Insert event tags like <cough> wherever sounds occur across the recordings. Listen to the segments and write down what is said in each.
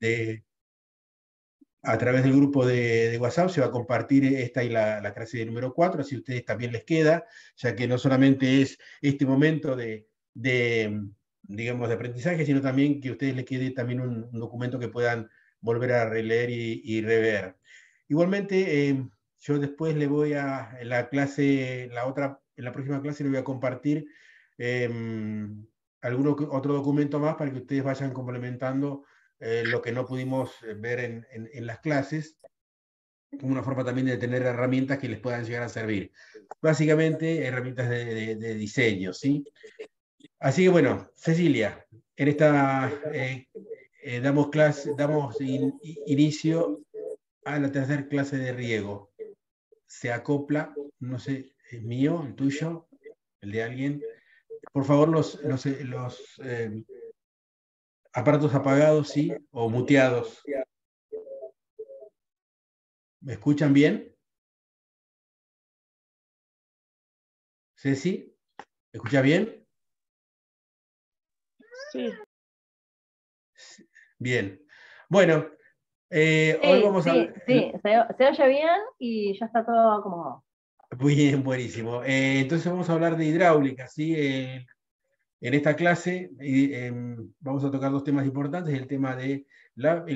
de, a través del grupo de, WhatsApp se va a compartir esta y la, clase de número 4, así a ustedes también les queda, ya que no solamente es este momento de, de digamos, de aprendizaje, sino también que a ustedes les quede también un, documento que puedan volver a releer y, rever. Igualmente, eh, yo después le voy a, en la clase, la otra, en la próxima clase le voy a compartir eh, algún otro documento más para que ustedes vayan complementando eh, lo que no pudimos eh, ver en, las clases, como una forma también de tener herramientas que les puedan llegar a servir. Básicamente, herramientas de, diseño, ¿sí? Así que bueno, Cecilia, en esta eh, damos, clase, damos inicio a la tercera clase de riego. Se acopla, no sé, es mío, el tuyo, el de alguien por favor, los, los, eh, eh, aparatos apagados, sí, o muteados. ¿Me escuchan bien? Ceci, ¿escucha bien? Sí. Bien. Bueno, eh, hoy vamos a... Sí, se, oye bien y ya está todo como... Bien, buenísimo. Eh, entonces vamos a hablar de hidráulica, ¿sí? en esta clase em, vamos a tocar dos temas importantes, el tema del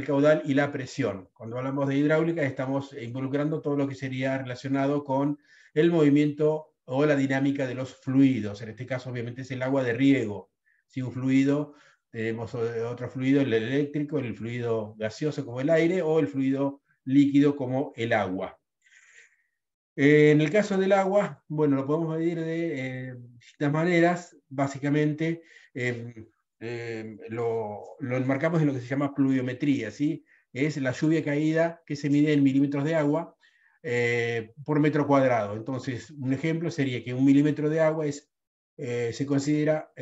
caudal y la presión. Cuando hablamos de hidráulica estamos involucrando todo lo que sería relacionado con el movimiento o la dinámica de los fluidos. En este caso obviamente es el agua de riego. Si un fluido, tenemos otro fluido, el eléctrico, el fluido gaseoso como el aire o el fluido líquido como el agua. Eh, en el caso del agua, bueno, lo podemos medir de eh, distintas maneras. Básicamente, em, em, lo, enmarcamos en lo que se llama pluviometría, ¿sí? Es la lluvia caída que se mide en milímetros de agua eh, por metro cuadrado. Entonces, un ejemplo sería que un milímetro de agua es, se considera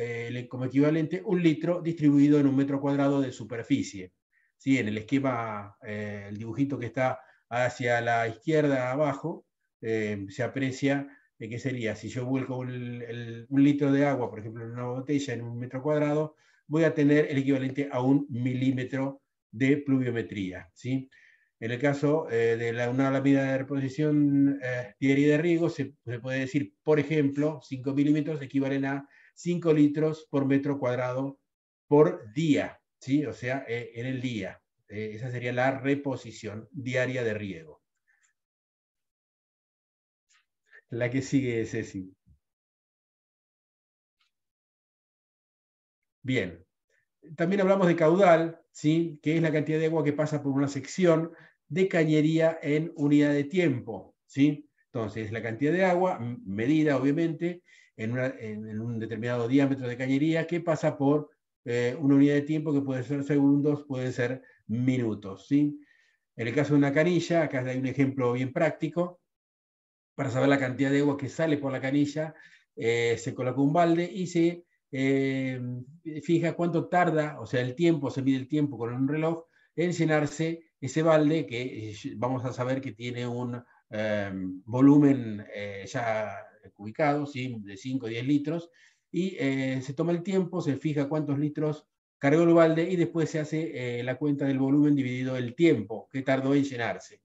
como equivalente un litro distribuido en un metro cuadrado de superficie. ¿sí? En el esquema, el dibujito que está hacia la izquierda abajo, eh, se aprecia eh, que sería, si yo vuelco un, litro de agua, por ejemplo, en una botella, en un metro cuadrado, voy a tener el equivalente a un milímetro de pluviometría. ¿sí? En el caso eh, de la, una lámina de reposición diaria de riego, se, puede decir, por ejemplo, 5 milímetros equivalen a 5 litros por metro cuadrado por día, ¿sí? o sea, en el día. esa sería la reposición diaria de riego. La que sigue es Bien. También hablamos de caudal, ¿sí? que es la cantidad de agua que pasa por una sección de cañería en unidad de tiempo. ¿sí? Entonces, la cantidad de agua, medida obviamente, en, un determinado diámetro de cañería que pasa por eh, una unidad de tiempo que puede ser segundos, puede ser minutos. ¿sí? En el caso de una canilla, acá hay un ejemplo bien práctico, para saber la cantidad de agua que sale por la canilla, eh, se coloca un balde y se eh, fija cuánto tarda, o sea, el tiempo, se mide el tiempo con un reloj, en llenarse ese balde que eh, vamos a saber que tiene un volumen ya ubicado, de 5 o 10 litros, y se toma el tiempo, se fija cuántos litros cargó el balde y después se hace la cuenta del volumen dividido el tiempo que tardó en llenarse.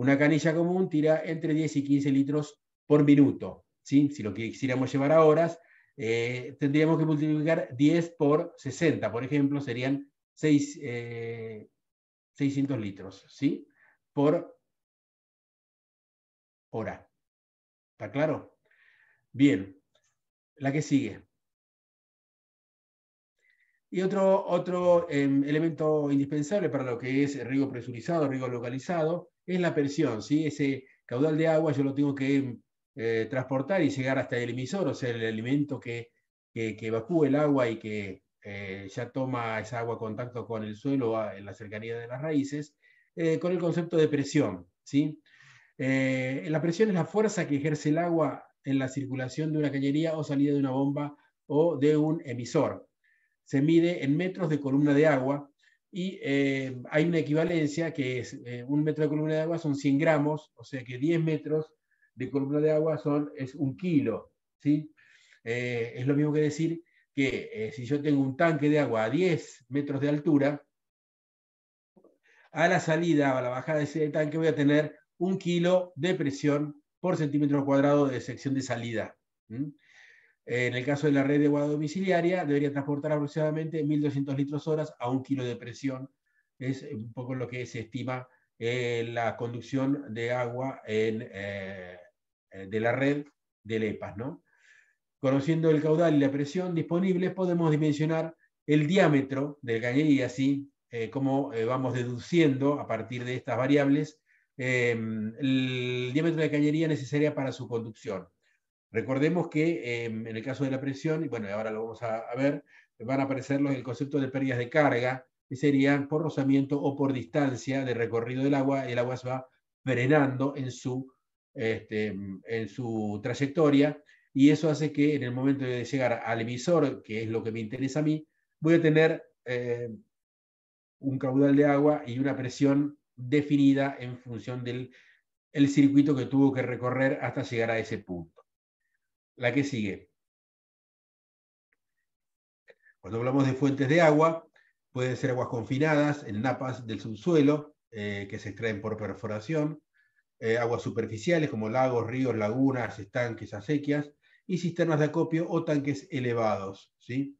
Una canilla común tira entre 10 y 15 litros por minuto. ¿sí? Si lo quisiéramos llevar a horas, eh, tendríamos que multiplicar 10 por 60, por ejemplo, serían 6, 600 eh, litros ¿sí? por hora. ¿Está claro? Bien, la que sigue. Y otro, otro em, elemento indispensable para lo que es riego presurizado, riego localizado, es la presión, ¿sí? ese caudal de agua yo lo tengo que eh, transportar y llegar hasta el emisor, o sea, el alimento que, que, evacúa el agua y que eh, ya toma esa agua contacto con el suelo o en la cercanía de las raíces, eh, con el concepto de presión. ¿sí? la presión es la fuerza que ejerce el agua en la circulación de una cañería o salida de una bomba o de un emisor. Se mide en metros de columna de agua y eh, hay una equivalencia que es eh, un metro de columna de agua son 100 gramos, o sea que 10 metros de columna de agua son, es un kilo. ¿sí? Eh, es lo mismo que decir que si yo tengo un tanque de agua a 10 metros de altura, a la salida o a la bajada de ese tanque voy a tener un kilo de presión por centímetro cuadrado de sección de salida. Eh, en el caso de la red de agua domiciliaria, debería transportar aproximadamente 1.200 litros horas a un kilo de presión. Es eh, un poco lo que se estima eh, la conducción de agua de la red del EPAS. Conociendo el caudal y la presión disponibles, podemos dimensionar el diámetro del cañería, y así como vamos deduciendo a partir de estas variables el diámetro de cañería necesaria para su conducción. Recordemos que em, en el caso de la presión, y bueno, ahora lo vamos a, ver, van a aparecer los, el concepto de pérdidas de carga, que serían por rozamiento o por distancia de recorrido del agua, y el agua se va frenando en su, este, em, en su trayectoria, y eso hace que en el momento de llegar al emisor, que es lo que me interesa a mí, voy a tener eh, un caudal de agua y una presión definida en función del el circuito que tuvo que recorrer hasta llegar a ese punto. La que sigue. Cuando hablamos de fuentes de agua, pueden ser aguas confinadas en napas del subsuelo eh, que se extraen por perforación, eh, aguas superficiales como lagos, ríos, lagunas, estanques, acequias y cisternas de acopio o tanques elevados. ¿sí?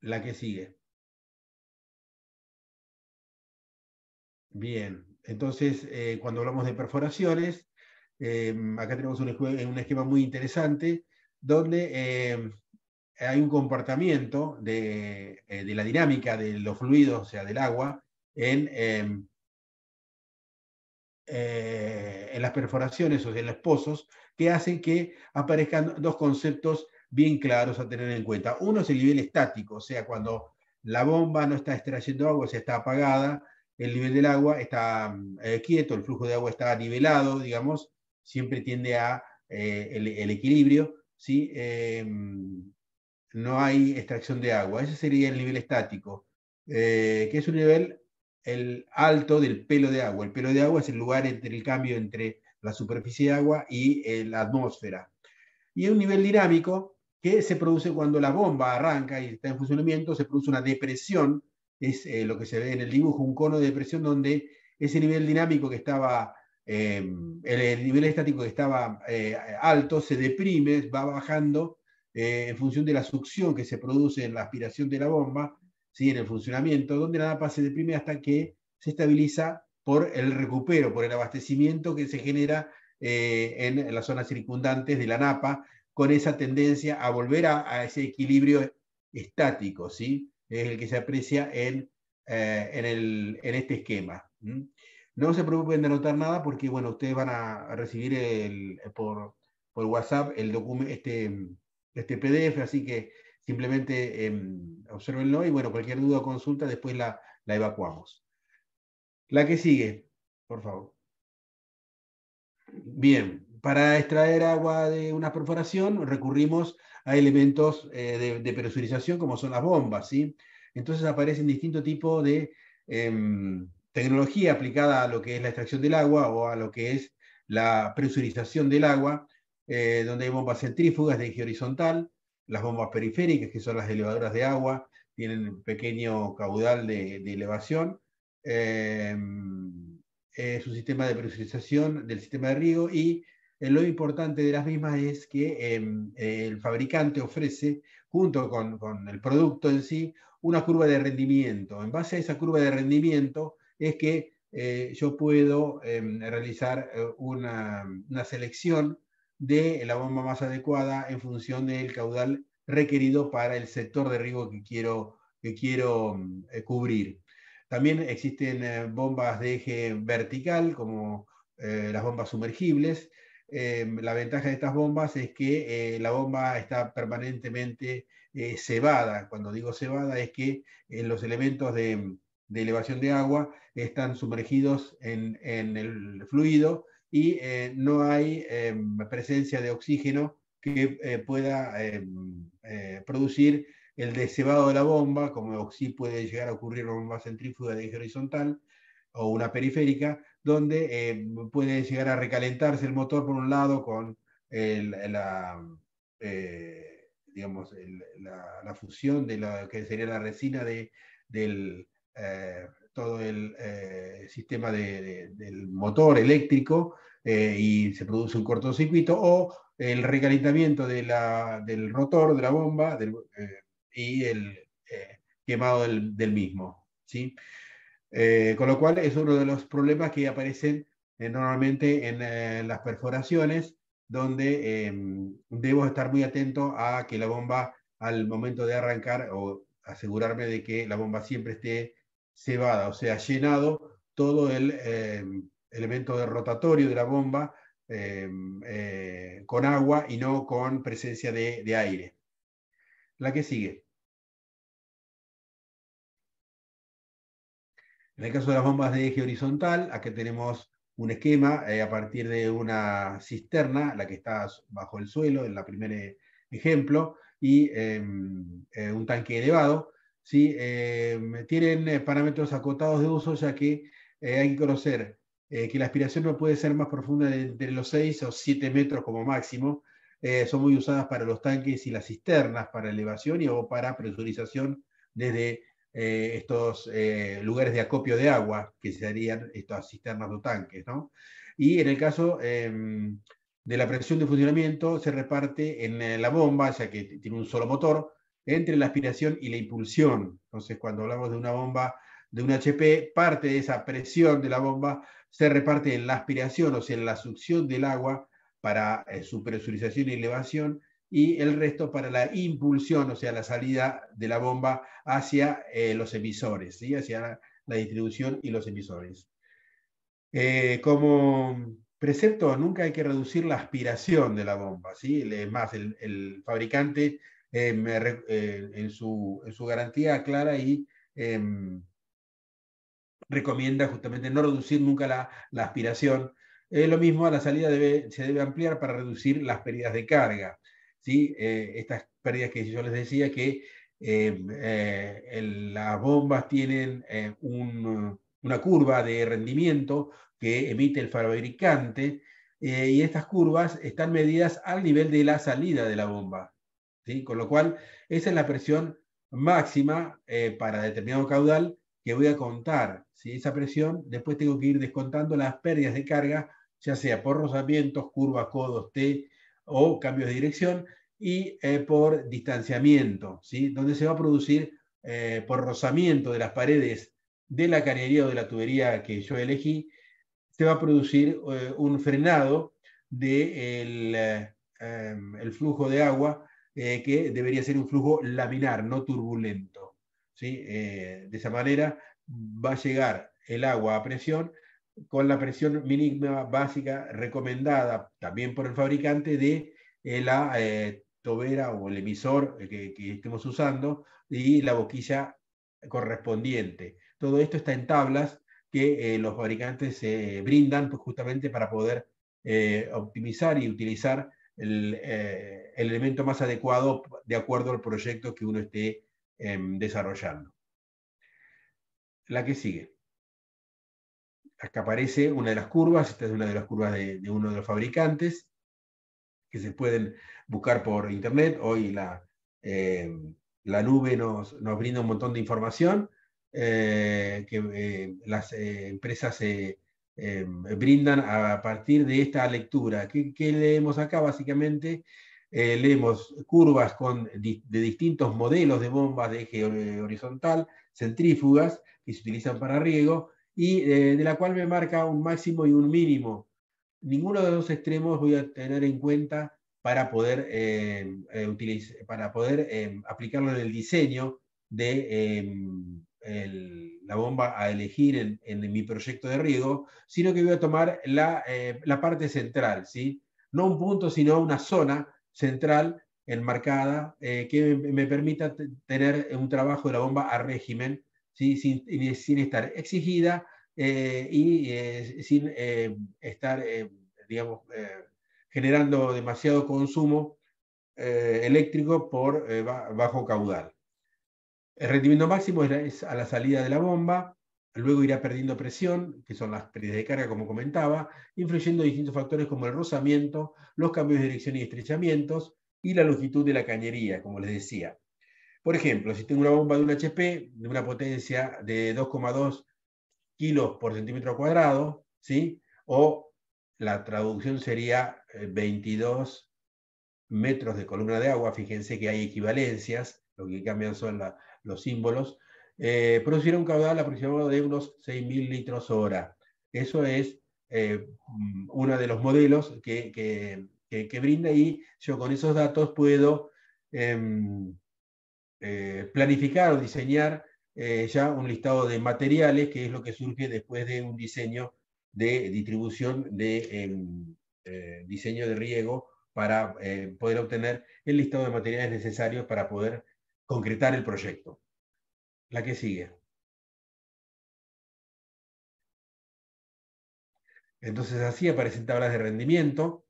La que sigue. Bien, entonces eh, cuando hablamos de perforaciones, Em, acá tenemos un, esquema muy interesante donde em, hay un comportamiento eh, de, la dinámica de los fluidos, o sea, del agua, en, em, eh, en las perforaciones o en los pozos, que hacen que aparezcan dos conceptos bien claros a tener en cuenta. Uno es el nivel estático, o sea, cuando la bomba no está extrayendo agua, o sea, está apagada, el nivel del agua está eh, quieto, el flujo de agua está nivelado, digamos, siempre tiende a eh, el, equilibrio, ¿sí? Em, no hay extracción de agua. Ese sería el nivel estático, eh, que es un nivel el alto del pelo de agua. El pelo de agua es el lugar entre el cambio entre la superficie de agua y eh, la atmósfera. Y es un nivel dinámico que se produce cuando la bomba arranca y está en funcionamiento, se produce una depresión, es lo que se ve en el dibujo, un cono de depresión donde ese nivel dinámico que estaba Em, el, nivel estático que estaba eh, alto se deprime, va bajando eh, en función de la succión que se produce en la aspiración de la bomba, en el funcionamiento, donde la napa se deprime hasta que se estabiliza por el recupero, por el abastecimiento que se genera eh, en, las zonas circundantes de la napa, con esa tendencia a volver a, ese equilibrio estático, ¿sí? es el que se aprecia en, en, este esquema. No se preocupen de anotar nada porque, bueno, ustedes van a recibir el, eh, por, por, WhatsApp el este, mm, este PDF, así que simplemente em, observenlo y, bueno, cualquier duda o consulta después la, evacuamos. La que sigue, por favor. Bien, para extraer agua de una perforación recurrimos a elementos eh, de, de, presurización como son las bombas, ¿sí? Entonces aparecen distintos tipos de... Em, tecnología aplicada a lo que es la extracción del agua o a lo que es la presurización del agua, eh, donde hay bombas centrífugas de eje horizontal, las bombas periféricas, que son las elevadoras de agua, tienen un pequeño caudal de, elevación. Eh, es un sistema de presurización del sistema de riego y eh, lo importante de las mismas es que em, el fabricante ofrece, junto con el producto en sí, una curva de rendimiento. En base a esa curva de rendimiento, es que eh, yo puedo em, realizar eh, una, selección de la bomba más adecuada en función del caudal requerido para el sector de riego que quiero, que quiero mm, eh, cubrir. También existen bombas de eje vertical, como las bombas sumergibles, em, la ventaja de estas bombas es que la bomba está permanentemente cebada. Cuando digo cebada es que en los elementos de, elevación de agua están sumergidos en, el fluido y eh, no hay em, presencia de oxígeno que eh, pueda em, eh, producir el deshebado de la bomba, como sí puede llegar a ocurrir en una centrífuga de eje horizontal o una periférica, donde em, puede llegar a recalentarse el motor por un lado con la, digamos, fusión de lo que sería la resina de, del todo el eh, sistema del motor eléctrico eh, y se produce un cortocircuito, o el recalentamiento de la, del rotor, de la bomba, eh, y el quemado del, mismo. ¿sí? con lo cual es uno de los problemas que aparecen normalmente en las perforaciones, donde em, debo estar muy atento a que la bomba al momento de arrancar o asegurarme de que la bomba siempre esté o sea, llenado todo el em, elemento de rotatorio de la bomba em, eh, con agua y no con presencia de, aire. La que sigue. En el caso de las bombas de eje horizontal, aquí tenemos un esquema eh, a partir de una cisterna, la que está bajo el suelo, en el primer eh, ejemplo, y em, un tanque elevado. ¿sí? Eh, tienen eh, parámetros acotados de uso, ya que eh, hay que conocer que la aspiración no puede ser más profunda de, los 6 o 7 metros como máximo. son muy usadas para los tanques y las cisternas para elevación y o para presurización desde estos lugares de acopio de agua, que serían estas cisternas o tanques. ¿no? Y en el caso em, de la presión de funcionamiento, se reparte en la bomba, ya que tiene un solo motor, entre la aspiración y la impulsión. Entonces, cuando hablamos de una bomba, de un HP, parte de esa presión de la bomba se reparte en la aspiración, o sea, en la succión del agua para eh, su presurización y elevación, y el resto para la impulsión, o sea, la salida de la bomba hacia eh, los emisores, ¿sí? hacia la, distribución y los emisores. Eh, como precepto, nunca hay que reducir la aspiración de la bomba. ¿sí? Es más, el fabricante eh, eh, en, su, garantía aclara y em, recomienda justamente no reducir nunca la, aspiración. Eh, lo mismo, a la salida se debe ampliar para reducir las pérdidas de carga. ¿sí? estas pérdidas que yo les decía que em, las bombas tienen una curva de rendimiento que emite el fabricante y estas curvas están medidas al nivel de la salida de la bomba. Con lo cual, esa es la presión máxima eh, para determinado caudal que voy a contar. si Esa presión, después tengo que ir descontando las pérdidas de carga, ya sea por rozamientos, curvas, codos, T o cambios de dirección, y eh, por distanciamiento, ¿sí? donde se va a producir eh, por rozamiento de las paredes de la carrería o de la tubería que yo elegí, se va a producir un frenado del em, el flujo de agua eh, que debería ser un flujo laminar, no turbulento. ¿sí? Eh, de esa manera va a llegar el agua a presión con la presión mínima básica recomendada también por el fabricante de eh, la tobera o el emisor que, estemos usando y la boquilla correspondiente. Todo esto está en tablas que los fabricantes se brindan pues, justamente para poder optimizar y utilizar eh, el, elemento más adecuado de acuerdo al proyecto que uno esté em, desarrollando. La que sigue. Acá aparece una de las curvas, esta es una de las curvas de, uno de los fabricantes, que se pueden buscar por internet. Hoy la, em, la nube nos, nos, brinda un montón de información eh, que eh, las empresas eh, brindan a partir de esta lectura. ¿Qué, leemos acá? Básicamente eh, leemos curvas con, de distintos modelos de bombas de eje horizontal, centrífugas, que se utilizan para riego, y eh, de la cual me marca un máximo y un mínimo. Ninguno de los extremos voy a tener en cuenta para poder, para poder aplicarlo en el diseño de, la bomba a elegir en, mi proyecto de riego, sino que voy a tomar eh, la, parte central, ¿sí? No un punto, sino una zona central enmarcada eh, que me, permita tener un trabajo de la bomba a régimen, ¿sí? sin, estar exigida eh, y sin estar, digamos, generando demasiado consumo eléctrico por bajo caudal. El rendimiento máximo es a la salida de la bomba, luego irá perdiendo presión, que son las pérdidas de carga, como comentaba, influyendo distintos factores como el rozamiento, los cambios de dirección y estrechamientos, y la longitud de la cañería, como les decía. Por ejemplo, si tengo una bomba de un HP de una potencia de 2,2 kilos por centímetro cuadrado, ¿sí? o la traducción sería 22 eh, metros de columna de agua, fíjense que hay equivalencias, lo que cambian son la, los símbolos, eh, un caudal aproximado de unos 6.000 litros hora. Eso es eh, mm, uno de los modelos que, brinda y yo con esos datos puedo em, eh, planificar o diseñar eh, ya un listado de materiales, que es lo que surge después de un diseño de distribución de em, diseño de riego para poder obtener el listado de materiales necesarios para poder concretar el proyecto. La que sigue. Entonces así aparecen tablas de rendimiento,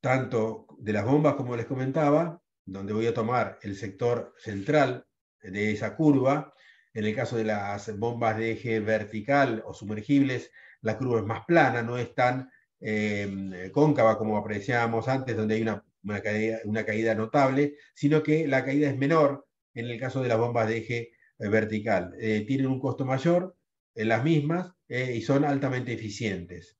tanto de las bombas como les comentaba, donde voy a tomar el sector central de esa curva. En el caso de las bombas de eje vertical o sumergibles, la curva es más plana, no es tan eh, cóncava como apreciábamos antes, donde hay una una caída, notable, sino que la caída es menor en el caso de las bombas de eje eh, vertical. Eh, tienen un costo mayor en las mismas eh, y son altamente eficientes.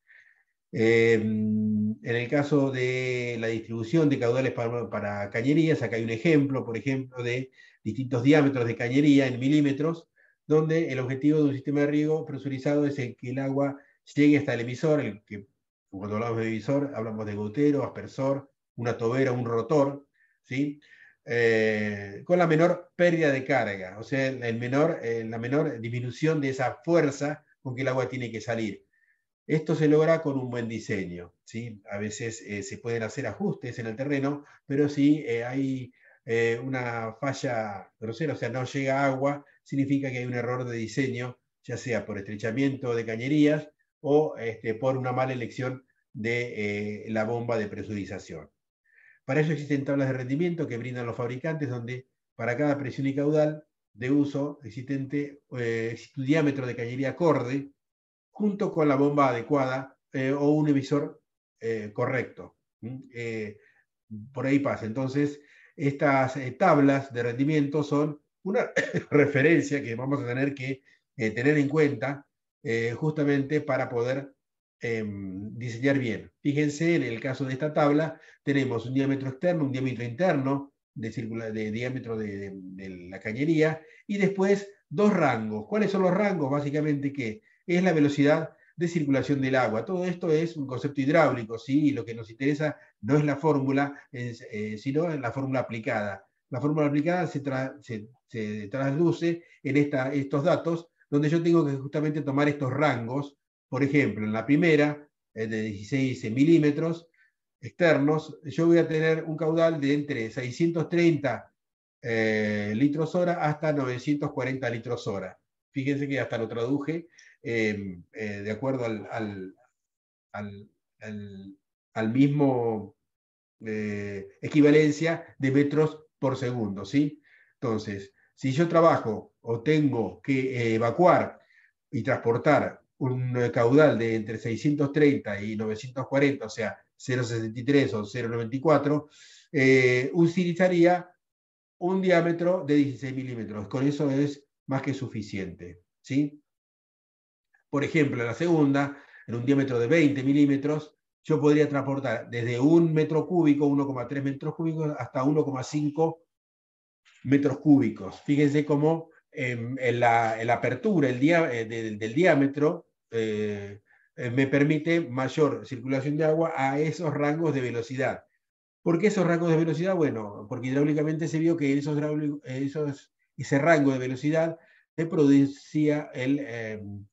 en el caso de la distribución de caudales para, cañerías, acá hay un ejemplo, por ejemplo, de distintos diámetros de cañería en milímetros, donde el objetivo de un sistema de riego presurizado es el que el agua llegue hasta el emisor, el que, cuando hablamos de emisor hablamos de gotero, aspersor, una tobera, un rotor, ¿sí? Eh, con la menor pérdida de carga, o sea, el menor, eh, la menor disminución de esa fuerza con que el agua tiene que salir. Esto se logra con un buen diseño. ¿sí? A veces eh, se pueden hacer ajustes en el terreno, pero si hay una falla grosera, o sea, no llega agua, significa que hay un error de diseño, ya sea por estrechamiento de cañerías o este, por una mala elección de la bomba de presurización. Para ello existen tablas de rendimiento que brindan los fabricantes, donde para cada presión y caudal de uso existente eh, un diámetro de cañería acorde, junto con la bomba adecuada eh, o un emisor eh, correcto. por ahí pasa. Entonces, estas tablas de rendimiento son una <coughs> referencia que vamos a tener que tener en cuenta justamente para poder Em, diseñar bien. Fíjense, en el caso de esta tabla, tenemos un diámetro externo, un diámetro interno de, diámetro de, la cañería, y después dos rangos. ¿Cuáles son los rangos? Básicamente, que es la velocidad de circulación del agua. Todo esto es un concepto hidráulico, ¿sí? Y lo que nos interesa no es la fórmula, eh, sino la fórmula aplicada. La fórmula aplicada se, traduce en estos datos, donde yo tengo que justamente tomar estos rangos por ejemplo, en la primera, de 16 milímetros externos, yo voy a tener un caudal de entre 630 eh, litros hora hasta 940 litros hora. Fíjense que hasta lo traduje em, eh, de acuerdo al, al, mismo eh, equivalencia de metros por segundo. ¿sí? Entonces, si yo trabajo o tengo que evacuar y transportar un caudal de entre 630 y 940, o sea, 0,63 o 0,94, eh, utilizaría un diámetro de 16 milímetros. Con eso es más que suficiente. ¿sí? Por ejemplo, en la segunda, en un diámetro de 20 milímetros, yo podría transportar desde un metro cúbico, 1,3 metros cúbicos, hasta 1,5 metros cúbicos. Fíjense cómo en em, la, apertura el eh, del, diámetro eh, eh, me permite mayor circulación de agua a esos rangos de velocidad. ¿Por qué esos rangos de velocidad? Bueno, porque hidráulicamente se vio que esos, esos, ese rango de velocidad se producía el, em,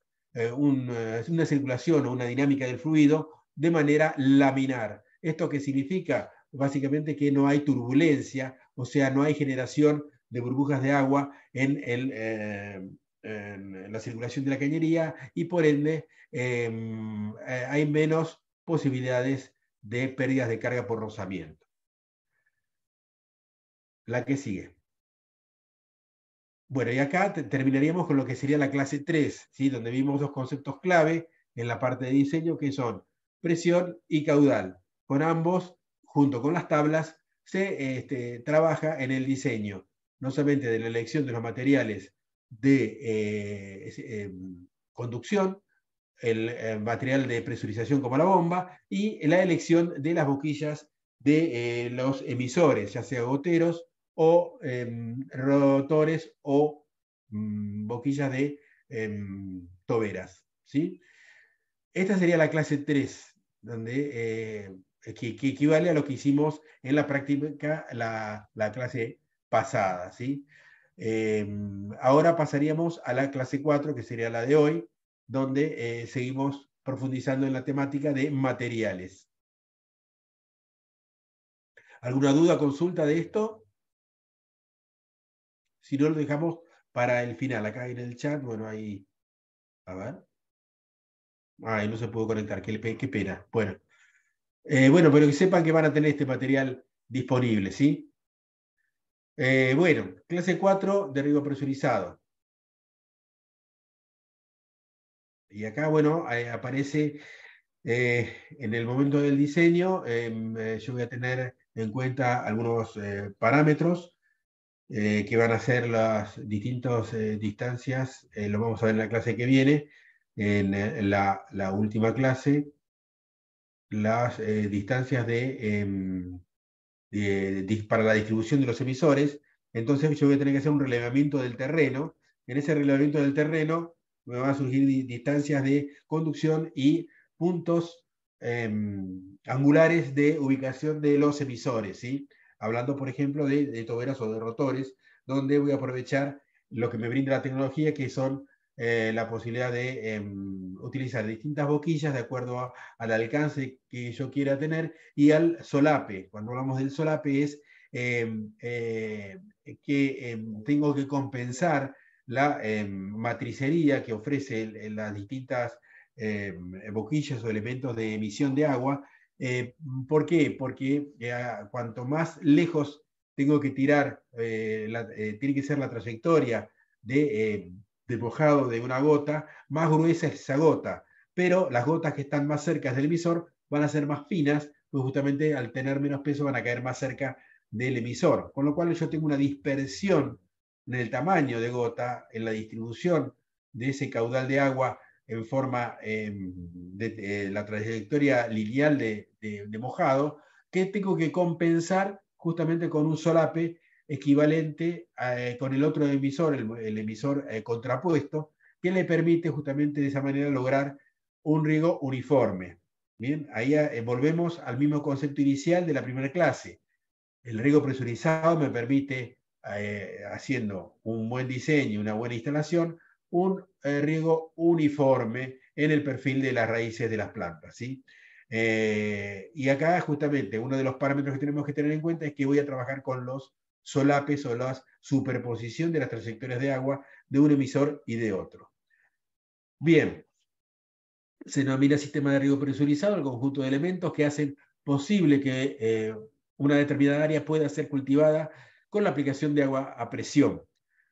una circulación o una dinámica del fluido de manera laminar. ¿Esto qué significa? Básicamente que no hay turbulencia, o sea, no hay generación de burbujas de agua eh, en, la circulación de la cañería y por ende em, eh, hay menos posibilidades de pérdidas de carga por rozamiento. La que sigue. Bueno, y acá terminaríamos con lo que sería la clase 3, ¿sí? donde vimos dos conceptos clave en la parte de diseño que son presión y caudal. Con ambos, junto con las tablas, se este, trabaja en el diseño no solamente de la elección de los materiales de eh, eh, conducción, el eh, material de presurización como la bomba, y la elección de las boquillas de los emisores, ya sea goteros o em, rotores o mm, boquillas de em, toberas. ¿sí? Esta sería la clase 3, donde, que, equivale a lo que hicimos en la práctica la, la clase pasada. ¿sí? Em, ahora pasaríamos a la clase 4, que sería la de hoy, donde eh, seguimos profundizando en la temática de materiales. ¿Alguna duda, consulta de esto? Si no, lo dejamos para el final. Acá en el chat, bueno, ahí... A ver. Ay, ah, no se pudo conectar, qué, pena. Bueno. Eh, bueno, pero que sepan que van a tener este material disponible, ¿sí? Eh, bueno, clase 4, derribo presurizado. Y acá, bueno, aparece eh, en el momento del diseño, em, eh, yo voy a tener en cuenta algunos parámetros que van a ser las distintas distancias, lo vamos a ver en la clase que viene, en, la, última clase, las distancias de em, para la distribución de los emisores, entonces yo voy a tener que hacer un relevamiento del terreno. En ese relevamiento del terreno me van a surgir distancias de conducción y puntos em, angulares de ubicación de los emisores. ¿sí? Hablando, por ejemplo, de, de toberas o de rotores, donde voy a aprovechar lo que me brinda la tecnología, que son eh, la posibilidad de em, utilizar distintas boquillas de acuerdo al alcance que yo quiera tener y al solape. Cuando hablamos del solape es em, eh, que em, tengo que compensar la matricería que ofrece las distintas boquillas o elementos de emisión de agua. Eh, ¿Por qué? Porque cuanto más lejos tengo que tirar, tiene que ser la trayectoria de de de una gota, más gruesa es esa gota, pero las gotas que están más cerca del emisor van a ser más finas, pues justamente al tener menos peso van a caer más cerca del emisor, con lo cual yo tengo una dispersión en el tamaño de gota, en la distribución de ese caudal de agua en forma em, de, eh, la trayectoria lineal de mojado, que tengo que compensar justamente con un solape equivalente eh, con el otro emisor, el, emisor eh, contrapuesto, que le permite justamente de esa manera lograr un riego uniforme. Bien, ahí eh, volvemos al mismo concepto inicial de la primera clase. El riego presurizado me permite, haciendo un buen diseño, una buena instalación, un riego uniforme en el perfil de las raíces de las plantas. ¿sí? y acá justamente uno de los parámetros que tenemos que tener en cuenta es que voy a trabajar con los solapes o la superposición de las trayectorias de agua de un emisor y de otro. Bien, se denomina sistema de riego presurizado el conjunto de elementos que hacen posible que eh, una determinada área pueda ser cultivada con la aplicación de agua a presión.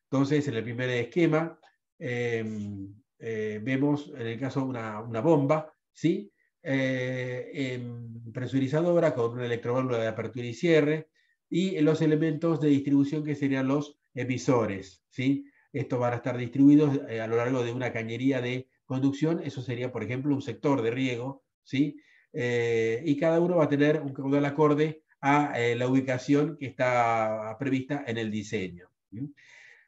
Entonces, en el primer esquema em, eh, vemos, en el caso, una, una bomba, ¿sí? Eh, em, presurizadora con una electroválvula de apertura y cierre, y los elementos de distribución que serían los emisores. ¿sí? Estos van a estar distribuidos eh, a lo largo de una cañería de conducción, eso sería, por ejemplo, un sector de riego, ¿sí? Eh, y cada uno va a tener un caudal acorde a eh, la ubicación que está prevista en el diseño.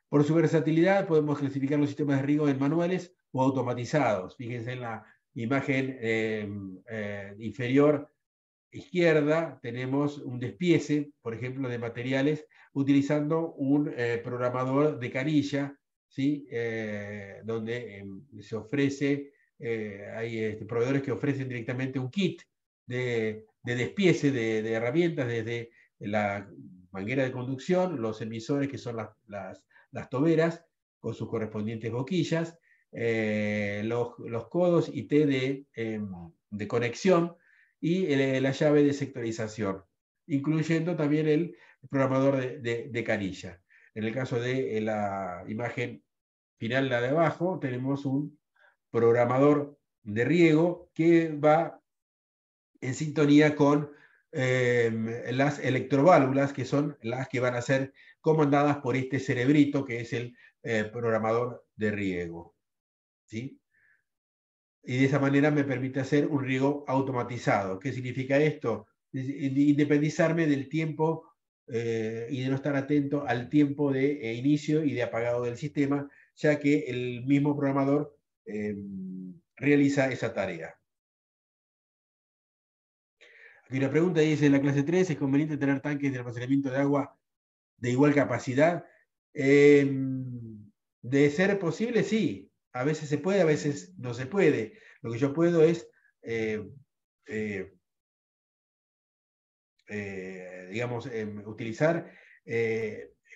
Por su versatilidad, podemos clasificar los sistemas de riego en manuales o automatizados. Fíjense en la imagen inferior izquierda tenemos un despiece, por ejemplo, de materiales utilizando un eh, programador de canilla, eh, donde em, se ofrece, eh, hay este, proveedores que ofrecen directamente un kit de, despiece de, herramientas desde la manguera de conducción, los emisores que son las, toberas con sus correspondientes boquillas, los, codos IT de, em, de conexión, y eh, la llave de sectorización, incluyendo también el programador de, canilla. En el caso de eh, la imagen final, la de abajo, tenemos un programador de riego que va en sintonía con em, las electroválvulas, que son las que van a ser comandadas por este cerebrito, que es el eh, programador de riego. ¿Sí? y de esa manera me permite hacer un riego automatizado. ¿Qué significa esto? Independizarme del tiempo eh, y de no estar atento al tiempo de eh, inicio y de apagado del sistema, ya que el mismo programador em, realiza esa tarea. Aquí la pregunta dice, en la clase 3 es conveniente tener tanques de almacenamiento de agua de igual capacidad. Em, de ser posible, sí, a veces se puede, a veces no se puede. Lo que yo puedo es, eh, eh, eh, digamos, em, utilizar,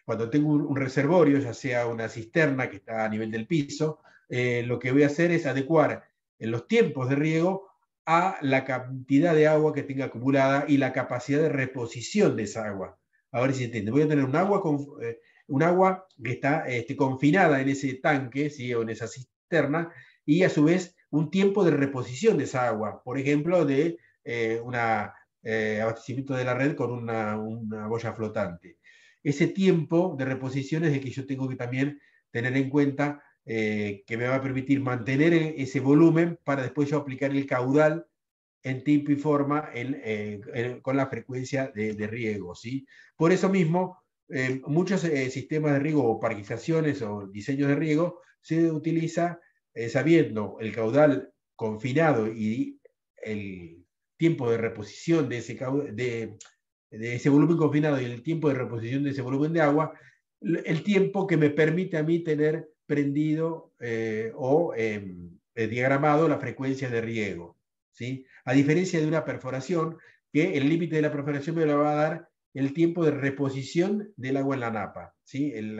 cuando tengo un, reservorio, ya sea una cisterna que está a nivel del piso, lo que voy a hacer es adecuar en los tiempos de riego a la cantidad de agua que tenga acumulada y la capacidad de reposición de esa agua. A ver si entiende. Voy a tener un agua con, un agua que está este, confinada en ese tanque o en esa cisterna y a su vez un tiempo de reposición de esa agua, por ejemplo, de eh, un eh, abastecimiento de la red con una, boya flotante. Ese tiempo de reposición es el que yo tengo que también tener en cuenta eh, que me va a permitir mantener ese volumen para después yo aplicar el caudal en tiempo y forma con la frecuencia de, de riego. ¿sí? Por eso mismo, eh, muchos eh, sistemas de riego o parquizaciones o diseños de riego se utiliza eh, sabiendo el caudal confinado y el tiempo de reposición de ese, de, de ese volumen confinado y el tiempo de reposición de ese volumen de agua, el tiempo que me permite a mí tener prendido o em, diagramado la frecuencia de riego. ¿sí? A diferencia de una perforación, que el límite de la perforación me lo va a dar el tiempo de reposición del agua en la napa. ¿sí? El,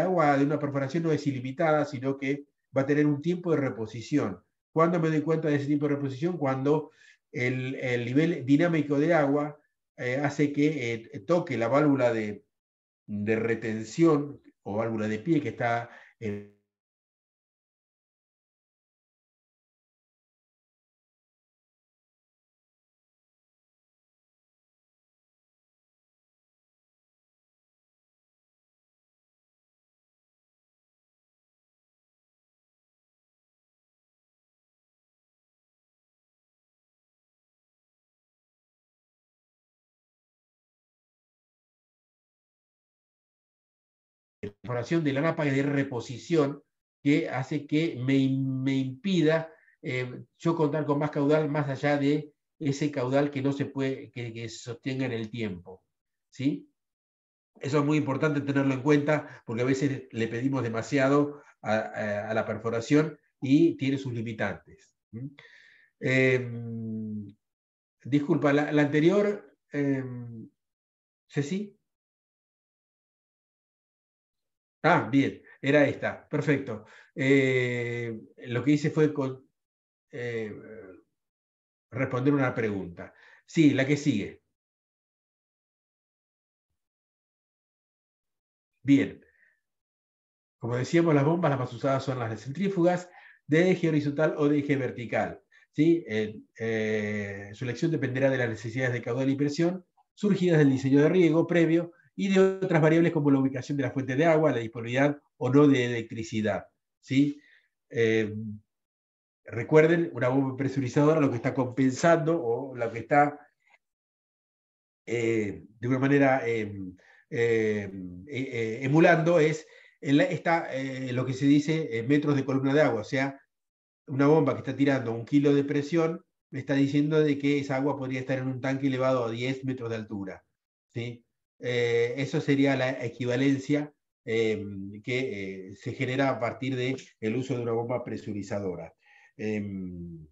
agua de una perforación no es ilimitada, sino que va a tener un tiempo de reposición. ¿Cuándo me doy cuenta de ese tiempo de reposición? Cuando el, nivel dinámico de agua eh, hace que eh, toque la válvula de, de, retención o válvula de pie que está en eh, perforación de la y de reposición que hace que me, impida eh, yo contar con más caudal más allá de ese caudal que no se puede, que, sostenga en el tiempo. ¿sí? Eso es muy importante tenerlo en cuenta porque a veces le pedimos demasiado a, la perforación y tiene sus limitantes. Em, disculpa, la, anterior, eh, Ceci. Ah, bien, era esta, perfecto. Eh, lo que hice fue eh, responder una pregunta. Sí, la que sigue. Bien. Como decíamos, las bombas las más usadas son las de centrífugas de eje horizontal o de eje vertical. ¿sí? Eh, su elección dependerá de las necesidades de caudal y presión surgidas del diseño de riego previo y de otras variables como la ubicación de la fuente de agua, la disponibilidad o no de electricidad. ¿sí? Eh, recuerden, una bomba presurizadora lo que está compensando o lo que está eh, de una manera em, em, e, e, emulando es eh, lo que se dice metros de columna de agua, o sea, una bomba que está tirando un kilo de presión me está diciendo de que esa agua podría estar en un tanque elevado a 10 metros de altura. ¿sí? Eh, eso sería la equivalencia em, que eh, se genera a partir del el uso de una bomba presurizadora. Em,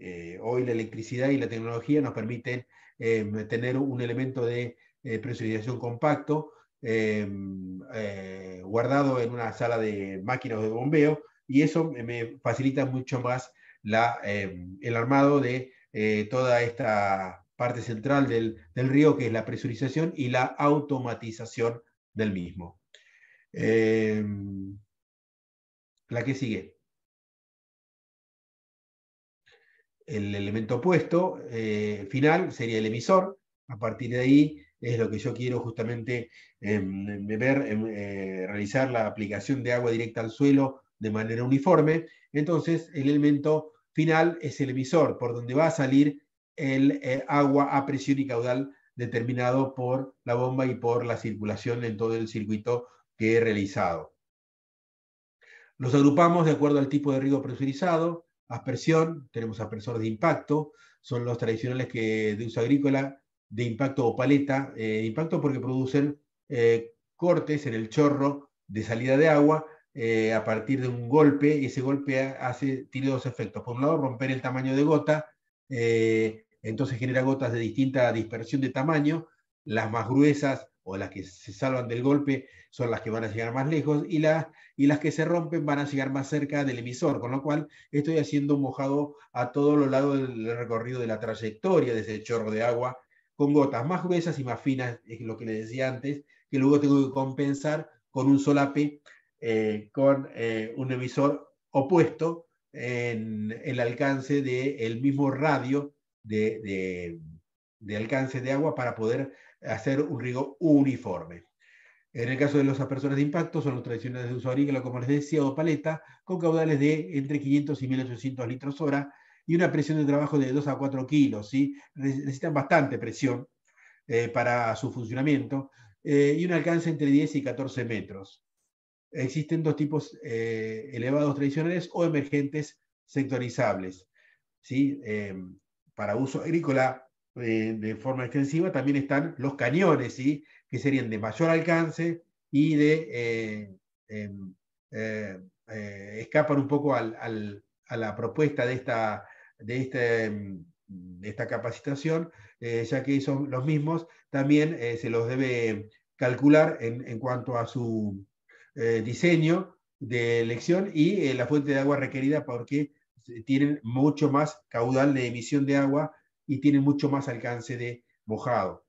eh, hoy la electricidad y la tecnología nos permiten em, tener un elemento de presurización compacto guardado en una sala de máquinas de bombeo y eso me facilita mucho más el armado de toda esta parte central del, río, que es la presurización y la automatización del mismo. Em, la que sigue. El elemento opuesto, eh, final, sería el emisor. A partir de ahí es lo que yo quiero justamente em, ver, em, eh, realizar la aplicación de agua directa al suelo de manera uniforme. Entonces, el elemento final es el emisor, por donde va a salir el eh, agua a presión y caudal determinado por la bomba y por la circulación en todo el circuito que he realizado. Los agrupamos de acuerdo al tipo de riego presurizado, aspersión, tenemos aspersor de impacto, son los tradicionales que, de uso agrícola, de impacto o paleta, eh, de impacto porque producen eh, cortes en el chorro de salida de agua a partir de un golpe, y ese golpe tiene dos efectos. Por un lado, romper el tamaño de gota eh, entonces genera gotas de distinta dispersión de tamaño, las más gruesas o las que se salvan del golpe son las que van a llegar más lejos y, y las que se rompen van a llegar más cerca del emisor, con lo cual estoy haciendo un mojado a todo lo lados del recorrido de la trayectoria de ese chorro de agua, con gotas más gruesas y más finas, es lo que les decía antes, que luego tengo que compensar con un solape, eh, con eh, un emisor opuesto, en el alcance del mismo radio de, alcance de agua para poder hacer un riego uniforme. En el caso de los aspersores de impacto, son los tradicionales de uso agrícola, como les decía, o paleta, con caudales de entre 500 y 1800 litros hora y una presión de trabajo de 2 a 4 kilos. ¿sí? Necesitan bastante presión eh, para su funcionamiento eh, y un alcance entre 10 y 14 metros existen dos tipos eh, elevados tradicionales o emergentes sectorizables. ¿sí? Em, para uso agrícola eh, de forma extensiva también están los cañones, ¿sí? que serían de mayor alcance y de eh, em, escapan un poco a la propuesta de esta, de este, em, esta capacitación, ya que son los mismos, también se los debe calcular en cuanto a su eh, diseño de elección y eh, la fuente de agua requerida porque eh, tienen mucho más caudal de emisión de agua y tienen mucho más alcance de mojado.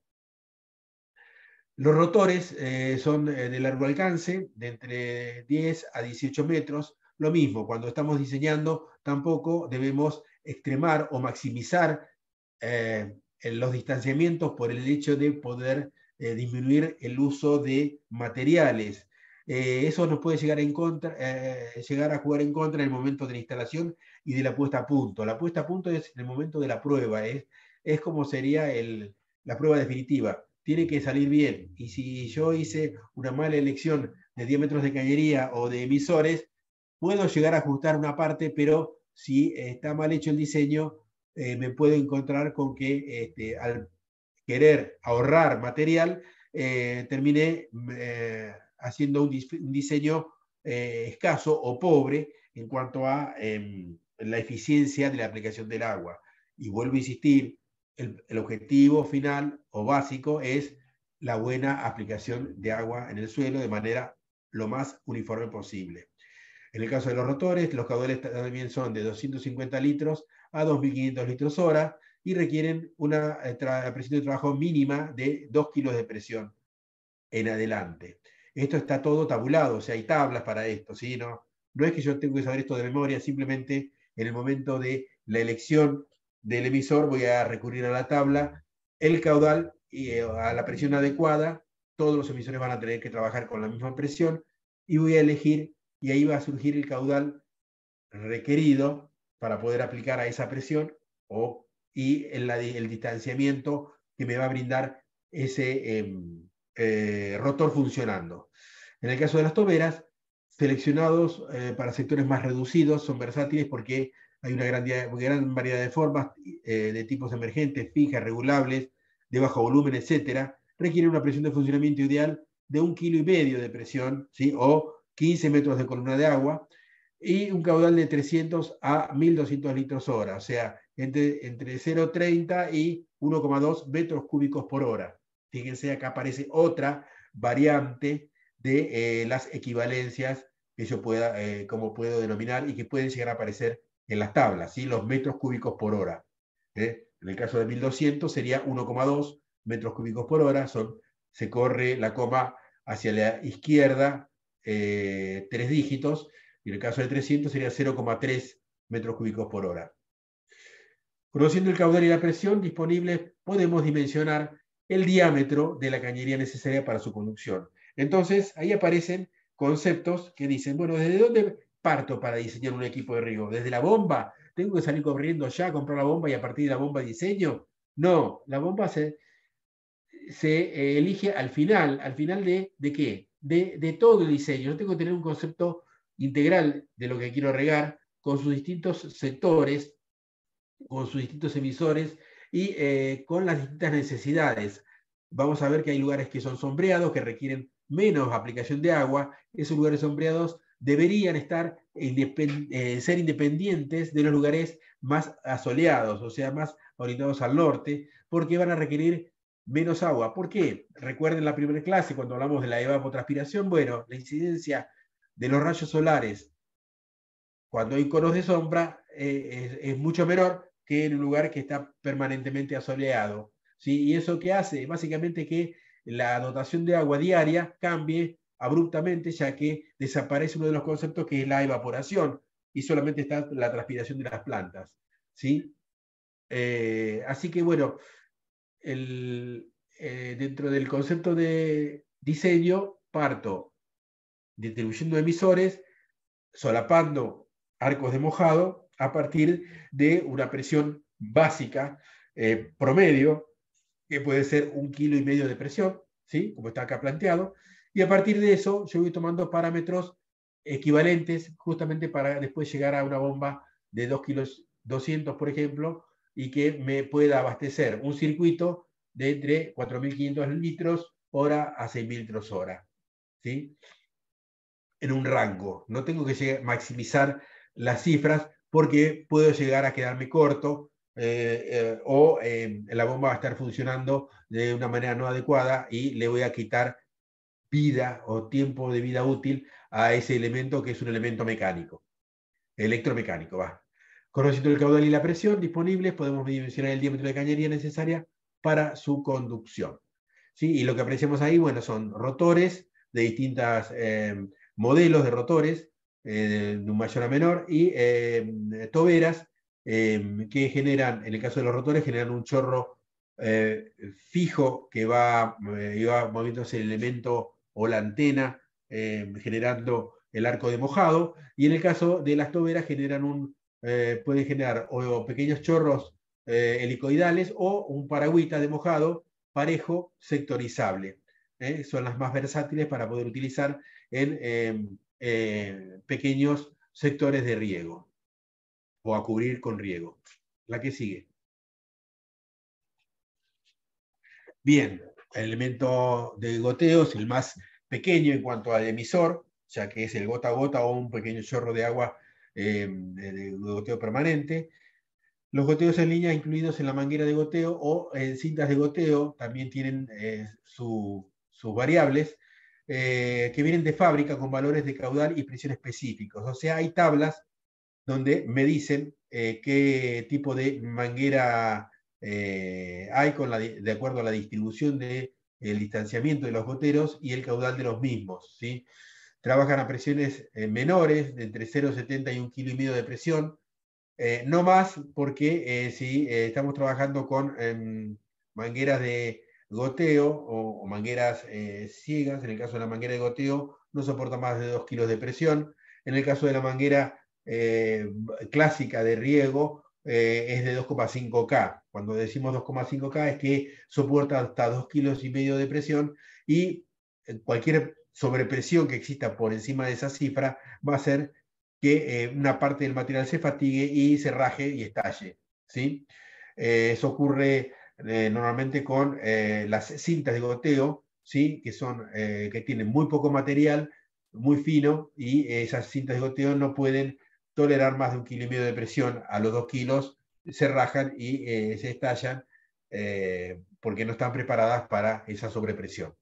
Los rotores son de largo alcance, de entre 10 a 18 metros. Lo mismo, cuando estamos diseñando, tampoco debemos extremar o maximizar los distanciamientos por el hecho de poder disminuir el uso de materiales. Eh, eso nos puede llegar, en contra, eh, llegar a jugar en contra en el momento de la instalación y de la puesta a punto. La puesta a punto es en el momento de la prueba, es, es como sería el, la prueba definitiva. Tiene que salir bien. Y si yo hice una mala elección de diámetros de cañería o de emisores, puedo llegar a ajustar una parte, pero si está mal hecho el diseño, eh, me puedo encontrar con que este, al querer ahorrar material, terminé haciendo un, diseño eh, escaso o pobre en cuanto a em, la eficiencia de la aplicación del agua. Y vuelvo a insistir, el, el, objetivo final o básico es la buena aplicación de agua en el suelo de manera lo más uniforme posible. En el caso de los rotores, los caudales también son de 250 litros a 2.500 litros hora y requieren una eh, presión de trabajo mínima de 2 kilos de presión en adelante esto está todo tabulado, o sea, hay tablas para esto, No, es que yo tengo que saber esto de memoria, simplemente en el momento de la elección del emisor voy a recurrir a la tabla, el caudal y eh, a la presión adecuada, todos los emisores van a tener que trabajar con la misma presión y voy a elegir y ahí va a surgir el caudal requerido para poder aplicar a esa presión o, y el, el distanciamiento que me va a brindar ese, em, eh, rotor funcionando. En el caso de las toberas, seleccionados eh, para sectores más reducidos, son versátiles porque hay una gran, gran variedad de formas, eh, de tipos emergentes, fijas, regulables, de bajo volumen, etc. Requieren una presión de funcionamiento ideal de un kilo y medio de presión, ¿sí? o 15 metros de columna de agua, y un caudal de 300 a 1200 litros hora, o sea, entre, entre 0,30 y 1,2 metros cúbicos por hora. Fíjense, acá aparece otra variante de eh, las equivalencias que yo pueda, eh, como puedo denominar, y que pueden llegar a aparecer en las tablas, los metros cúbicos por hora. ¿eh? En el caso de 1200 sería 1,2 metros cúbicos por hora, son, se corre la coma hacia la izquierda, tres dígitos, y en el caso de 300 sería 0,3 metros cúbicos por hora. Conociendo el caudal y la presión disponibles, podemos dimensionar el diámetro de la cañería necesaria para su conducción. Entonces, ahí aparecen conceptos que dicen, bueno, ¿desde dónde parto para diseñar un equipo de riego? ¿Desde la bomba? ¿Tengo que salir corriendo ya, comprar la bomba y a partir de la bomba diseño? No, la bomba se, se eh, elige al final. ¿Al final de, de qué? De, todo el diseño. tengo que tener un concepto integral de lo que quiero regar con sus distintos sectores, con sus distintos emisores y eh, con las distintas necesidades. Vamos a ver que hay lugares que son sombreados, que requieren menos aplicación de agua. Esos lugares sombreados deberían estar eh, ser independientes de los lugares más asoleados, o sea, más orientados al norte, porque van a requerir menos agua. ¿Por qué? Recuerden la primera clase cuando hablamos de la evapotranspiración. Bueno, la incidencia de los rayos solares cuando hay conos de sombra eh, es, mucho menor que en un lugar que está permanentemente asoleado. ¿sí? ¿Y eso qué hace? Básicamente que la dotación de agua diaria cambie abruptamente, ya que desaparece uno de los conceptos que es la evaporación y solamente está la transpiración de las plantas. ¿sí? Eh, así que bueno, eh, dentro del concepto de diseño, parto distribuyendo emisores, solapando arcos de mojado, a partir de una presión básica eh, promedio, que puede ser un kilo y medio de presión, ¿sí? como está acá planteado, y a partir de eso yo voy tomando parámetros equivalentes justamente para después llegar a una bomba de 2 kilos 200, por ejemplo, y que me pueda abastecer un circuito de entre 4.500 litros hora a 6.000 litros hora. ¿sí? En un rango. No tengo que maximizar las cifras, porque puedo llegar a quedarme corto eh, eh, o eh, la bomba va a estar funcionando de una manera no adecuada y le voy a quitar vida o tiempo de vida útil a ese elemento que es un elemento mecánico, electromecánico, va. Conociendo el caudal y la presión disponibles, podemos dimensionar el diámetro de cañería necesaria para su conducción. ¿sí? Y lo que apreciamos ahí, bueno, son rotores de distintos modelos de rotores, eh, de un mayor a menor, y eh, toberas eh, que generan, en el caso de los rotores, generan un chorro fijo que va, moviéndose el elemento o la antena, generando el arco de mojado, y en el caso de las toberas generan un, pueden generar o, pequeños chorros helicoidales o un paraguita de mojado parejo sectorizable. son las más versátiles para poder utilizar en, eh, pequeños sectores de riego o a cubrir con riego. La que sigue. Bien, el elemento de goteo es el más pequeño en cuanto al emisor, ya que es el gota a gota o un pequeño chorro de agua eh, de goteo permanente. Los goteos en línea incluidos en la manguera de goteo o en cintas de goteo también tienen eh, sus variables eh, que vienen de fábrica con valores de caudal y presión específicos. O sea, hay tablas donde me dicen eh, qué tipo de manguera eh, hay con la, de acuerdo a la distribución del distanciamiento de los goteros y el caudal de los mismos. ¿sí? Trabajan a presiones menores, de entre 0,70 y 1 kilo de presión, no más porque si estamos trabajando con em, mangueras de goteo o, mangueras eh, ciegas. En el caso de la manguera de goteo, no soporta más de 2 kilos de presión. En el caso de la manguera eh, clásica de riego, eh, es de 2,5K. Cuando decimos 2,5K es que soporta hasta 2 kilos y medio de presión y cualquier sobrepresión que exista por encima de esa cifra va a hacer que una parte del material se fatigue y se raje y estalle. ¿sí? eso ocurre eh, normalmente con eh, las cintas de goteo, ¿sí? que, son, eh, que tienen muy poco material, muy fino, y esas cintas de goteo no pueden tolerar más de un kilo y medio de presión a los dos kilos, se rajan y se estallan porque no están preparadas para esa sobrepresión.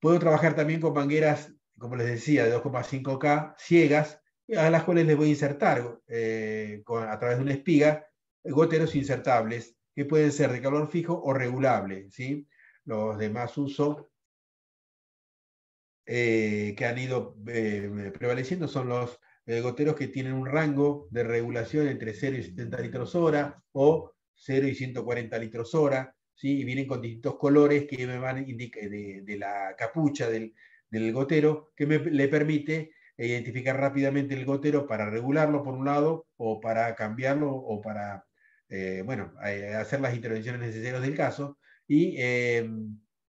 Puedo trabajar también con mangueras, como les decía, de 2,5K, ciegas, a las cuales les voy a insertar a través de una espiga goteros insertables que pueden ser de calor fijo o regulable. ¿sí? Los demás usos eh, que han ido eh, prevaleciendo son los eh, goteros que tienen un rango de regulación entre 0 y 70 litros hora o 0 y 140 litros hora. ¿sí? Y vienen con distintos colores que me van de, la capucha del, del gotero que me, le permite identificar rápidamente el gotero para regularlo por un lado o para cambiarlo o para eh, bueno, eh, hacer las intervenciones necesarias del caso y eh,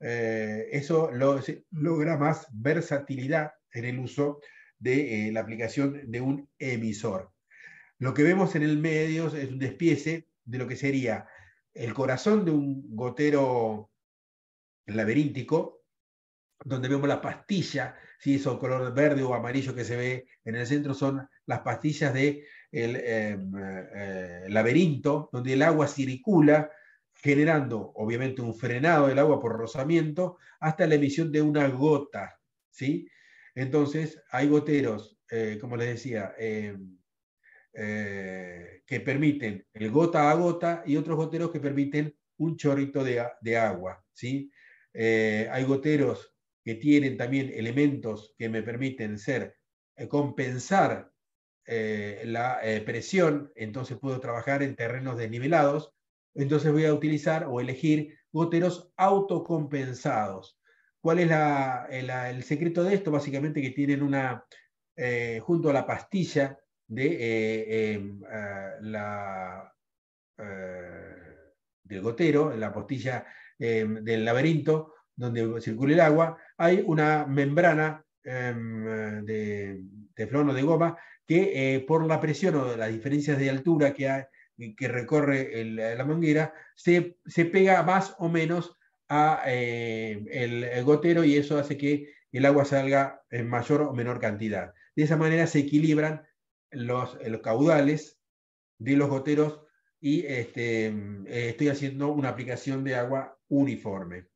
eso logra más versatilidad en el uso de la aplicación de un emisor. Lo que vemos en el medio es un despiece de lo que sería el corazón de un gotero laberíntico, donde vemos la pastilla, si es color verde o amarillo que se ve en el centro son las pastillas de eh, eh, el laberinto, donde el agua circula, generando obviamente un frenado del agua por rozamiento, hasta la emisión de una gota. ¿sí? Entonces, hay goteros, eh, como les decía, em, que permiten el gota a gota y otros goteros que permiten un chorrito de, de agua. ¿sí? hay goteros que tienen también elementos que me permiten ser, compensar eh, la eh, presión, entonces puedo trabajar en terrenos desnivelados, entonces voy a utilizar o elegir goteros autocompensados. ¿Cuál es eh, el secreto de esto? Básicamente que tienen una, junto a la pastilla de, em, ah, la, del gotero, la pastilla em, del laberinto, donde circula el agua, hay una membrana em, de teflón o de goma que eh, por la presión o las diferencias de altura que, eh, recorre eh, la manguera, se, pega más o menos a el, gotero y eso hace que el agua salga en mayor o menor cantidad. De esa manera se equilibran los, caudales de los goteros y este, mm, estoy haciendo una aplicación de agua uniforme.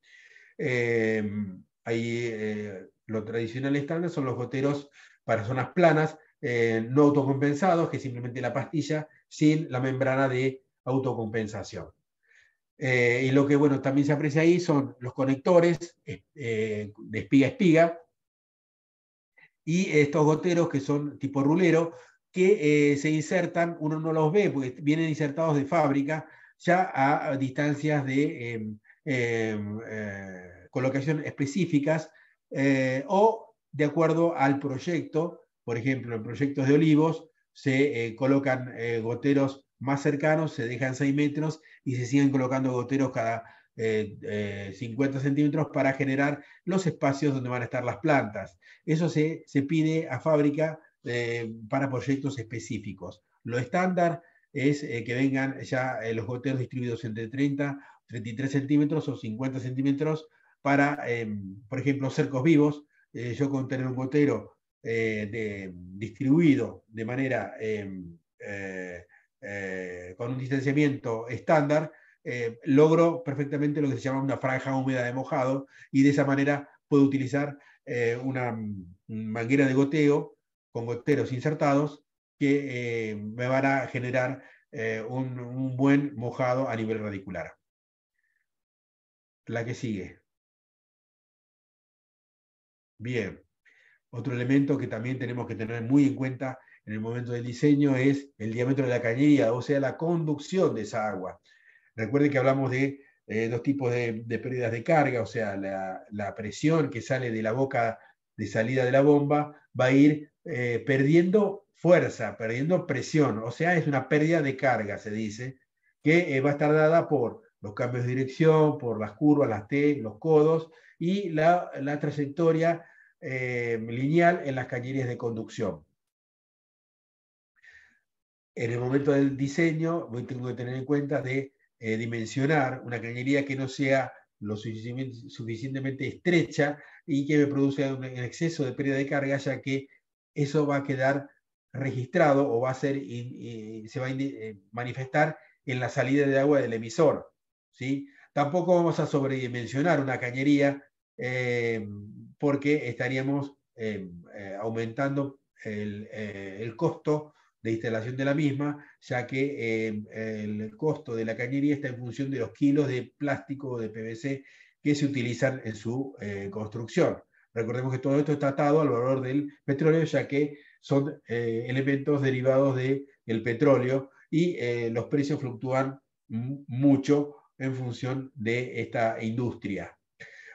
ahí lo tradicional estándar son los goteros para zonas planas, eh, no autocompensados, que es simplemente la pastilla, sin la membrana de autocompensación. Eh, y lo que bueno, también se aprecia ahí son los conectores eh, de espiga a espiga y estos goteros que son tipo rulero que se insertan, uno no los ve porque vienen insertados de fábrica ya a distancias de em, em, colocación específicas o de acuerdo al proyecto por ejemplo, en proyectos de olivos se eh, colocan eh, goteros más cercanos, se dejan 6 metros y se siguen colocando goteros cada 50 eh, centímetros para generar los espacios donde van a estar las plantas. Eso se, se pide a fábrica para proyectos específicos. Lo estándar es que vengan ya los goteros distribuidos entre 30, 33 centímetros o 50 centímetros para, por ejemplo, cercos vivos. yo con tener un gotero eh, distribuido de manera em, eh, eh, con un distanciamiento estándar, logro perfectamente lo que se llama una franja húmeda de mojado y de esa manera puedo utilizar una mm, manguera de goteo con goteros insertados que me van a generar un, un, buen mojado a nivel radicular. La que sigue. Bien. Otro elemento que también tenemos que tener muy en cuenta en el momento del diseño es el diámetro de la cañería, o sea, la conducción de esa agua. Recuerden que hablamos de eh, dos tipos de, pérdidas de carga, o sea, la, presión que sale de la boca de salida de la bomba va a ir eh, perdiendo fuerza, perdiendo presión, o sea, es una pérdida de carga, se dice, que eh, va a estar dada por los cambios de dirección, por las curvas, las T, los codos y la, la trayectoria eh, lineal en las cañerías de conducción. En el momento del diseño, voy tengo que tener en cuenta de eh, dimensionar una cañería que no sea lo suficientemente, estrecha y que me produce un exceso de pérdida de carga, ya que eso va a quedar registrado o va a ser, eh, se va a manifestar en la salida de agua del emisor. ¿sí? Tampoco vamos a sobredimensionar una cañería eh, porque estaríamos eh, eh, aumentando el, costo de instalación de la misma, ya que el costo de la cañería está en función de los kilos de plástico o de PVC que se utilizan en su construcción. Recordemos que todo esto está atado al valor del petróleo, ya que son elementos derivados del petróleo y los precios fluctúan mm, mucho en función de esta industria.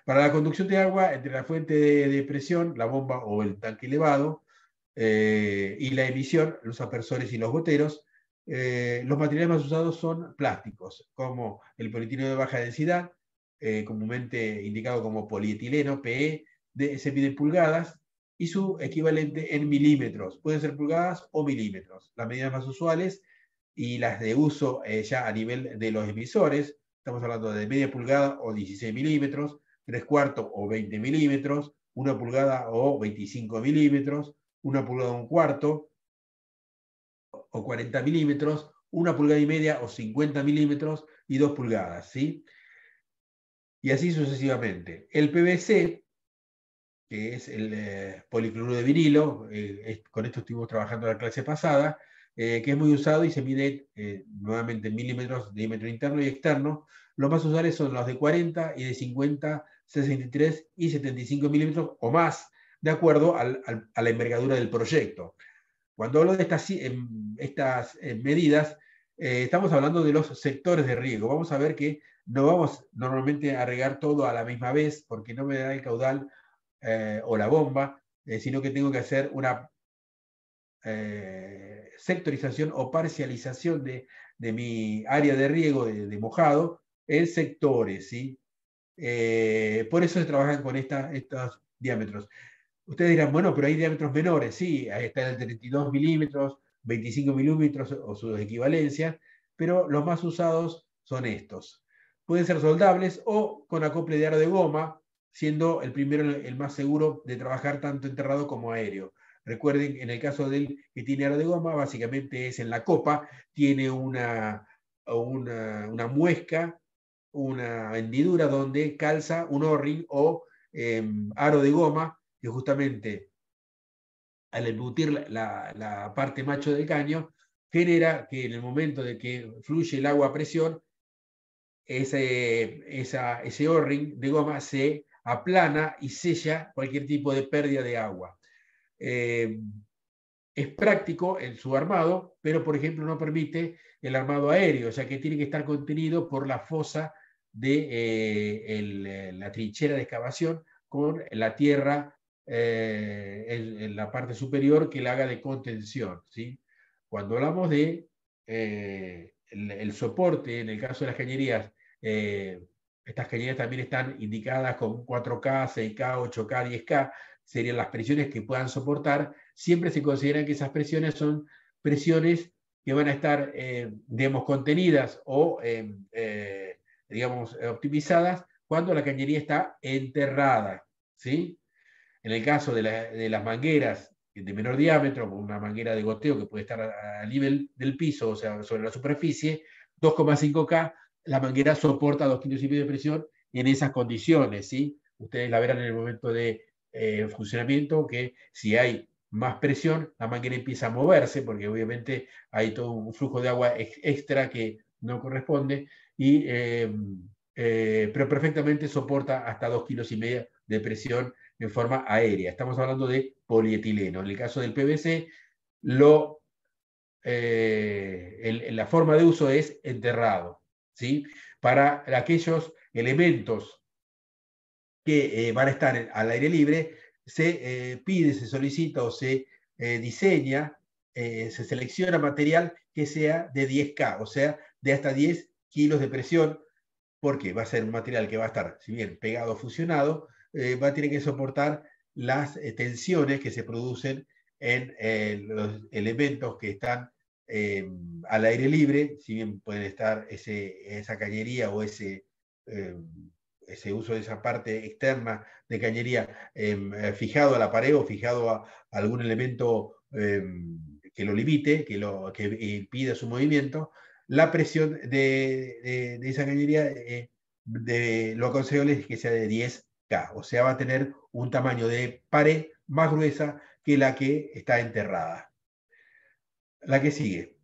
Para la conducción de agua entre la fuente de, presión, la bomba o el tanque elevado, eh, y la emisión, los aspersores y los goteros, eh, los materiales más usados son plásticos, como el polietileno de baja densidad, eh, comúnmente indicado como polietileno, PE, e, se mide en pulgadas y su equivalente en milímetros. Pueden ser pulgadas o milímetros. Las medidas más usuales y las de uso ya a nivel de los emisores, estamos hablando de media pulgada o 16 milímetros, 3 cuartos o 20 milímetros, 1 pulgada o 25 milímetros, 1 pulgada 1 cuarto o 40 milímetros, 1 pulgada y media o 50 milímetros y 2 pulgadas. ¿sí? Y así sucesivamente. El PVC, que es el eh, policloruro de vinilo, eh, con esto estuvimos trabajando en la clase pasada, eh, que es muy usado y se mide eh, nuevamente en milímetros diámetro interno y externo. Los más usuales son los de 40 y de 50 63 y 75 milímetros o más, de acuerdo a la envergadura del proyecto. Cuando hablo de estas, em, eh, medidas, eh, estamos hablando de los sectores de riego. Vamos a ver que no vamos normalmente a regar todo a la misma vez porque no me da el caudal eh, o la bomba, sino que tengo que hacer una sectorización o parcialización de, mi área de riego de, de mojado en sectores, ¿sí? Eh, por eso se trabajan con estos diámetros. Ustedes dirán, bueno, pero hay diámetros menores, sí, ahí está el 32 milímetros, 25 milímetros o sus equivalencias, pero los más usados son estos. Pueden ser soldables o con acople de aro de goma, siendo el primero el más seguro de trabajar tanto enterrado como aéreo. Recuerden, en el caso del que tiene aro de goma, básicamente es en la copa, tiene una, una, una muesca una hendidura donde calza un o o em, aro de goma, que justamente al embutir la, parte macho del caño, genera que en el momento de que fluye el agua a presión, ese, esa, o de goma se aplana y sella cualquier tipo de pérdida de agua. Em, es práctico en su armado, pero por ejemplo no permite el armado aéreo, o sea que tiene que estar contenido por la fosa de eh, eh, la trinchera de excavación con la tierra eh, en, la parte superior que la haga de contención. ¿sí? Cuando hablamos de el, soporte, en el caso de las cañerías, estas cañerías también están indicadas con 4K, 6K, 8K, 10K, serían las presiones que puedan soportar. Siempre se considera que esas presiones son presiones que van a estar, digamos, contenidas o digamos, eh, optimizadas cuando la cañería está enterrada, ¿sí? En el caso de, de las mangueras de menor diámetro, una manguera de goteo que puede estar a, nivel del piso, o sea, sobre la superficie, 2,5K, la manguera soporta 2 kilos de presión en esas condiciones, ¿sí? Ustedes la verán en el momento de eh, funcionamiento, que si hay más presión, la manguera empieza a moverse, porque obviamente hay todo un flujo de agua extra que no corresponde, eh, eh, pero perfectamente soporta hasta 2,5 kilos y medio de presión en forma aérea. Estamos hablando de polietileno. En el caso del PVC, eh, la forma de uso es enterrado. Para aquellos elementos que van a estar al aire libre, se pide, se solicita o se diseña, se selecciona material que sea de 10K, o sea, de hasta 10 kilos de presión, porque va a ser un material que va a estar, si bien pegado o fusionado, eh, va a tener que soportar las eh, tensiones que se producen en eh, los elementos que están al aire libre, si bien pueden estar esa cañería o ese, uso de esa parte externa de cañería em, fijado a la pared o fijado a, algún elemento em, que lo limite, que, lo, que impida su movimiento, la presión de, esa cañería eh, de, lo aconsejable es que sea de 10K, o sea, va a tener un tamaño de pared más gruesa que la que está enterrada. La que sigue.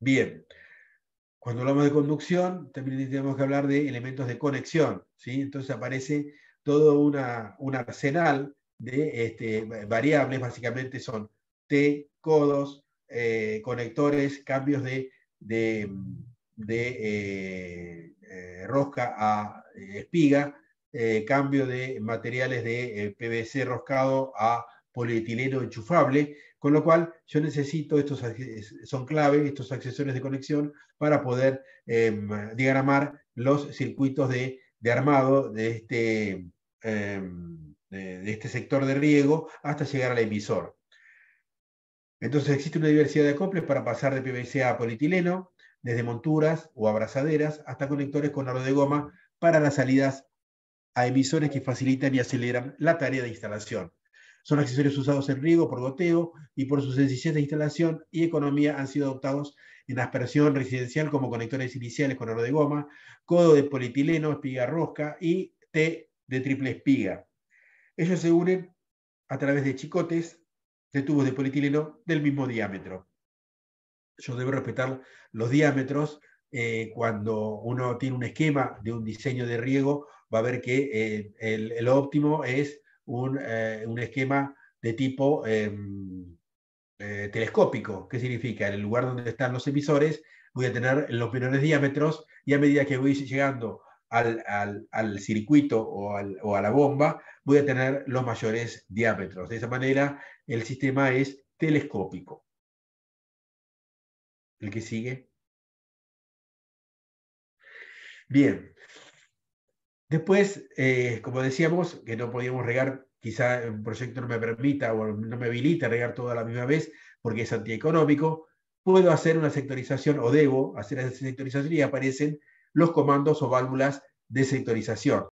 Bien, cuando hablamos de conducción, también tenemos que hablar de elementos de conexión, ¿sí? Entonces aparece todo un arsenal de este, variables, básicamente son T, codos, eh, conectores, cambios de, de, eh, eh, rosca a espiga, cambio de materiales de PVC roscado a polietileno enchufable, con lo cual yo necesito, estos son clave, estos accesorios de conexión para poder em, diagramar los circuitos de, de armado de este em, de, este sector de riego hasta llegar al emisor. Entonces existe una diversidad de acoples para pasar de PVC a polietileno, desde monturas o abrazaderas hasta conectores con aro de goma para las salidas a emisores que facilitan y aceleran la tarea de instalación. Son accesorios usados en riego por goteo y por su sencillez de instalación y economía han sido adoptados en aspersión residencial como conectores iniciales con aro de goma, codo de polietileno, espiga rosca y T de triple espiga. Ellos se unen a través de chicotes de tubos de polietileno del mismo diámetro. Yo debo respetar los diámetros. Eh, cuando uno tiene un esquema de un diseño de riego, va a ver que eh, el, óptimo es un, eh, un esquema de tipo em, eh, telescópico. ¿Qué significa? En el lugar donde están los emisores voy a tener los menores diámetros y a medida que voy llegando al, circuito o, a la bomba, voy a tener los mayores diámetros. De esa manera, el sistema es telescópico. El que sigue. Bien. Después, eh, como decíamos, que no podíamos regar, quizá un proyecto no me permita o no me habilita regar todo a la misma vez porque es antieconómico, puedo hacer una sectorización o debo hacer esa sectorización y aparecen los comandos o válvulas de sectorización.